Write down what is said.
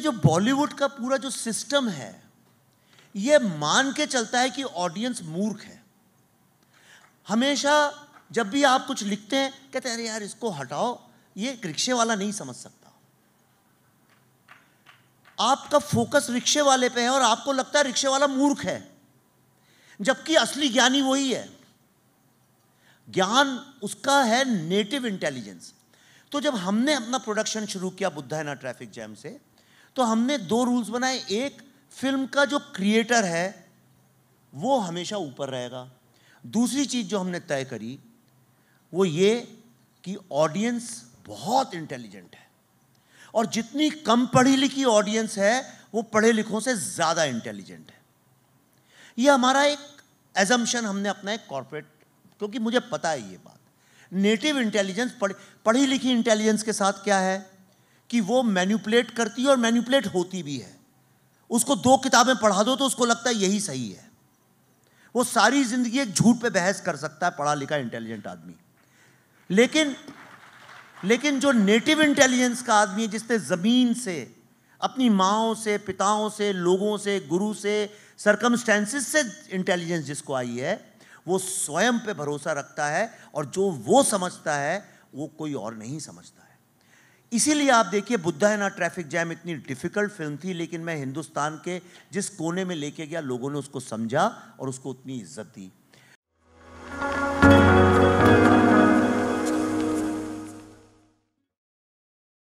जो बॉलीवुड का पूरा जो सिस्टम है ये मान के चलता है कि ऑडियंस मूर्ख है हमेशा जब भी आप कुछ लिखते हैं कहते हैं अरे यार इसको हटाओ ये रिक्शे वाला नहीं समझ सकता आपका फोकस रिक्शे वाले पे है और आपको लगता है रिक्शे वाला मूर्ख है जबकि असली ज्ञानी वही है ज्ञान उसका है नेटिव इंटेलिजेंस तो जब हमने अपना प्रोडक्शन शुरू किया ना ट्रैफिक जैम से तो हमने दो रूल्स बनाए एक फिल्म का जो क्रिएटर है वो हमेशा ऊपर रहेगा दूसरी चीज़ जो हमने तय करी वो ये कि ऑडियंस बहुत इंटेलिजेंट है और जितनी कम पढ़ी लिखी ऑडियंस है वो पढ़े लिखों से ज़्यादा इंटेलिजेंट है ये हमारा एक एजम्पन हमने अपना एक कॉरपोरेट क्योंकि मुझे पता है ये बात नेटिव इंटेलिजेंस पढ़ी पढ़ी लिखी इंटेलिजेंस के साथ क्या है कि वो मैन्यूपलेट करती है और मैन्यूपलेट होती भी है उसको दो किताबें पढ़ा दो तो उसको लगता है यही सही है वो सारी जिंदगी एक झूठ पे बहस कर सकता है पढ़ा लिखा इंटेलिजेंट आदमी लेकिन लेकिन जो नेटिव इंटेलिजेंस का आदमी है जिसने ज़मीन से अपनी माओ से पिताओं से लोगों से गुरु से सरकमस्टेंसेस से इंटेलिजेंस जिसको आई है वो स्वयं पे भरोसा रखता है और जो वो समझता है वो कोई और नहीं समझता है इसीलिए आप देखिए बुद्धा है ना ट्रैफिक जैम इतनी डिफिकल्ट फिल्म थी लेकिन मैं हिंदुस्तान के जिस कोने में लेके गया लोगों ने उसको समझा और उसको उतनी इज्जत दी